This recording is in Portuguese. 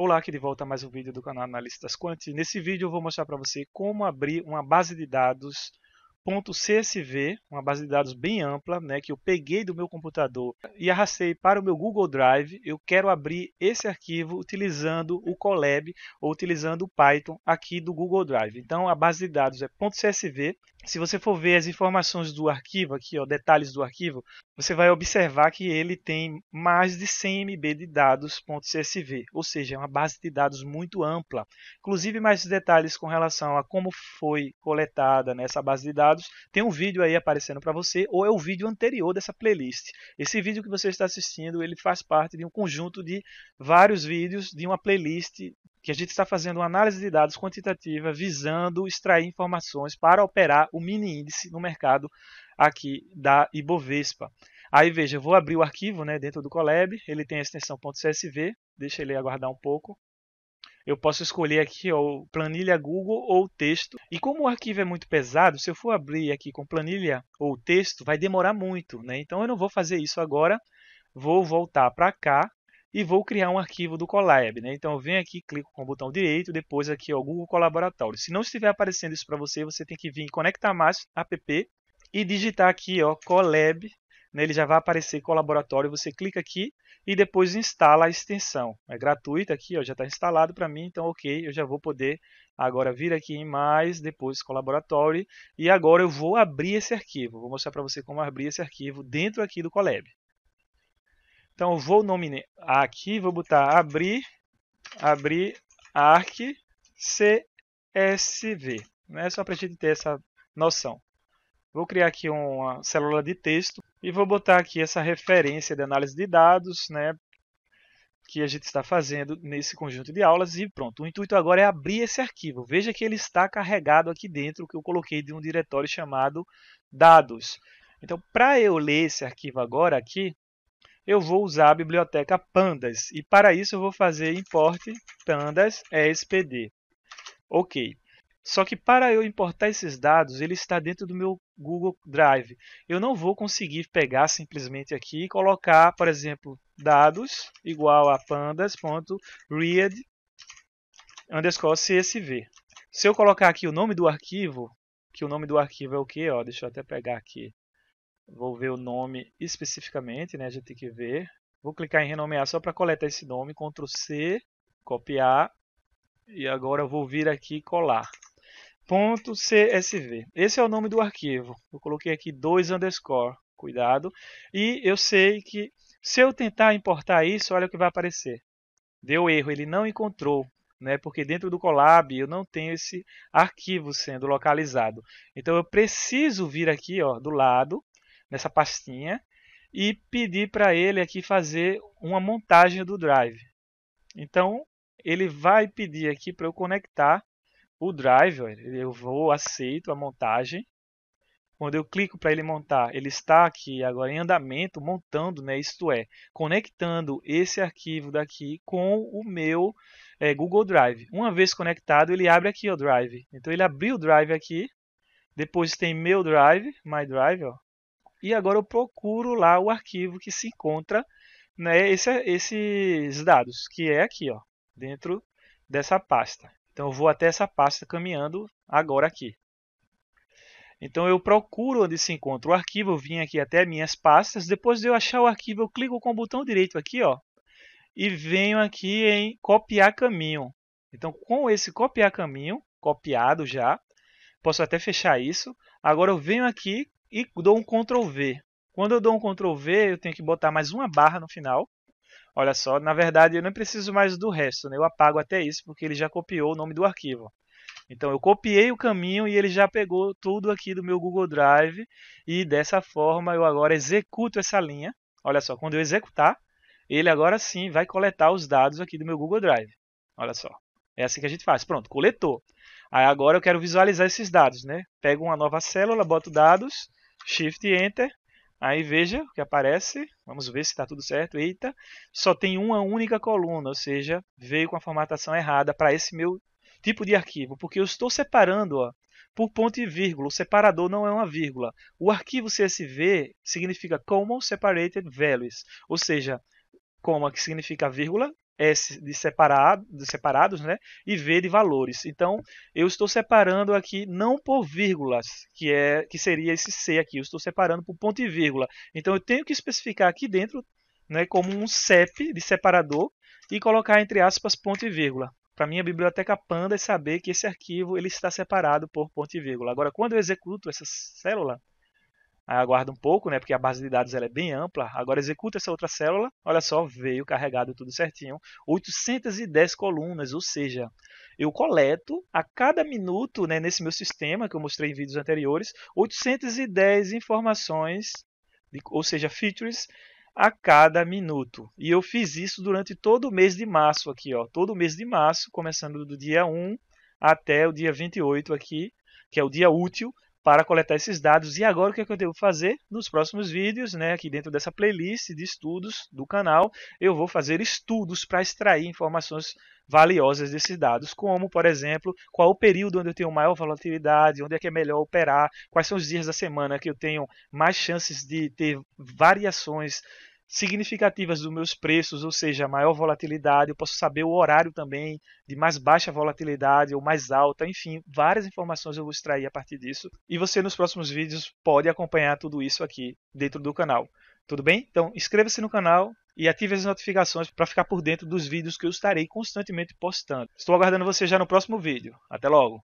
Olá, aqui de volta a mais um vídeo do canal Análise das Quant. Nesse vídeo eu vou mostrar para você como abrir uma base de dados .csv, uma base de dados bem ampla, né, que eu peguei do meu computador e arrastei para o meu Google Drive. Eu quero abrir esse arquivo utilizando o Colab ou utilizando o Python aqui do Google Drive. Então a base de dados é .csv. Se você for ver as informações do arquivo aqui, ó, detalhes do arquivo, você vai observar que ele tem mais de 100 MB de dados .csv, ou seja, é uma base de dados muito ampla. Inclusive mais detalhes com relação a como foi coletada nessa né, base de dados passados, tem um vídeo aí aparecendo para você, ou é o vídeo anterior dessa playlist. Esse vídeo que você está assistindo, ele faz parte de um conjunto de vários vídeos de uma playlist que a gente está fazendo uma análise de dados quantitativa visando extrair informações para operar o mini índice no mercado aqui da Ibovespa. Aí veja, eu vou abrir o arquivo né, dentro do Colab, ele tem a extensão .csv, deixa ele aguardar um pouco eu posso escolher aqui ó, planilha Google ou texto. E como o arquivo é muito pesado, se eu for abrir aqui com planilha ou texto, vai demorar muito, né? Então eu não vou fazer isso agora. Vou voltar para cá e vou criar um arquivo do Colab, né? Então eu venho aqui, clico com o botão direito, depois aqui o Google Colaboratório. Se não estiver aparecendo isso para você, você tem que vir em Conectar Mais app e digitar aqui ó, Colab nele né, ele já vai aparecer colaboratório. Você clica aqui e depois instala a extensão. É gratuita aqui, ó, já está instalado para mim, então ok, eu já vou poder agora vir aqui em mais, depois colaboratório e agora eu vou abrir esse arquivo. Vou mostrar para você como abrir esse arquivo dentro aqui do Colab. Então eu vou nomear aqui, vou botar abrir, abrir arc csv. Né? Só para a gente ter essa noção. Vou criar aqui uma célula de texto e vou botar aqui essa referência de análise de dados, né, que a gente está fazendo nesse conjunto de aulas e pronto. O intuito agora é abrir esse arquivo. Veja que ele está carregado aqui dentro, que eu coloquei de um diretório chamado dados. Então, para eu ler esse arquivo agora aqui, eu vou usar a biblioteca pandas. E para isso eu vou fazer import pandas spd. Ok. Só que para eu importar esses dados, ele está dentro do meu Google Drive. Eu não vou conseguir pegar simplesmente aqui e colocar, por exemplo, dados igual a pandas.read underscore csv. Se eu colocar aqui o nome do arquivo, que o nome do arquivo é o que? Ó, deixa eu até pegar aqui. Vou ver o nome especificamente, né? A gente tem que ver. Vou clicar em renomear só para coletar esse nome. Ctrl C, copiar. E agora eu vou vir aqui e colar. .csv. Esse é o nome do arquivo. Eu coloquei aqui dois underscore, cuidado. E eu sei que se eu tentar importar isso, olha o que vai aparecer. Deu erro, ele não encontrou, né? Porque dentro do Colab eu não tenho esse arquivo sendo localizado. Então eu preciso vir aqui, ó, do lado, nessa pastinha e pedir para ele aqui fazer uma montagem do drive. Então, ele vai pedir aqui para eu conectar o drive, eu vou, aceito a montagem. Quando eu clico para ele montar, ele está aqui agora em andamento, montando, né? isto é, conectando esse arquivo daqui com o meu é, Google Drive. Uma vez conectado, ele abre aqui o Drive. Então ele abriu o Drive aqui, depois tem meu Drive, My Drive, ó. e agora eu procuro lá o arquivo que se encontra né, esse, é, esses dados, que é aqui, ó, dentro dessa pasta. Então eu vou até essa pasta caminhando agora aqui. Então eu procuro onde se encontra o arquivo, eu vim aqui até minhas pastas, depois de eu achar o arquivo, eu clico com o botão direito aqui, ó, e venho aqui em copiar caminho. Então com esse copiar caminho, copiado já, posso até fechar isso. Agora eu venho aqui e dou um Ctrl V. Quando eu dou um Ctrl V, eu tenho que botar mais uma barra no final Olha só, na verdade eu não preciso mais do resto, né? eu apago até isso porque ele já copiou o nome do arquivo. Então eu copiei o caminho e ele já pegou tudo aqui do meu Google Drive e dessa forma eu agora executo essa linha. Olha só, quando eu executar, ele agora sim vai coletar os dados aqui do meu Google Drive. Olha só, é assim que a gente faz. Pronto, coletou. Aí agora eu quero visualizar esses dados, né? Pego uma nova célula, boto dados, Shift e Enter, Aí veja o que aparece. Vamos ver se está tudo certo. Eita, só tem uma única coluna, ou seja, veio com a formatação errada para esse meu tipo de arquivo, porque eu estou separando ó, por ponto e vírgula. O separador não é uma vírgula. O arquivo CSV significa Common Separated Values, ou seja, coma que significa vírgula de, separado, de separados né, e V de valores. Então, eu estou separando aqui não por vírgulas, que, é, que seria esse C aqui, eu estou separando por ponto e vírgula. Então, eu tenho que especificar aqui dentro né, como um CEP de separador e colocar entre aspas ponto e vírgula. Para minha biblioteca Panda é saber que esse arquivo ele está separado por ponto e vírgula. Agora, quando eu executo essa célula, aguarda um pouco, né, porque a base de dados ela é bem ampla, agora executa essa outra célula, olha só, veio carregado tudo certinho, 810 colunas, ou seja, eu coleto a cada minuto, né, nesse meu sistema que eu mostrei em vídeos anteriores, 810 informações, ou seja, features, a cada minuto. E eu fiz isso durante todo o mês de março aqui, ó, todo o mês de março, começando do dia 1 até o dia 28 aqui, que é o dia útil, para coletar esses dados. E agora o que, é que eu devo fazer? Nos próximos vídeos, né, aqui dentro dessa playlist de estudos do canal, eu vou fazer estudos para extrair informações valiosas desses dados, como, por exemplo, qual o período onde eu tenho maior volatilidade, onde é que é melhor operar, quais são os dias da semana que eu tenho mais chances de ter variações significativas dos meus preços, ou seja, maior volatilidade, eu posso saber o horário também de mais baixa volatilidade ou mais alta, enfim, várias informações eu vou extrair a partir disso. E você nos próximos vídeos pode acompanhar tudo isso aqui dentro do canal. Tudo bem? Então, inscreva-se no canal e ative as notificações para ficar por dentro dos vídeos que eu estarei constantemente postando. Estou aguardando você já no próximo vídeo. Até logo!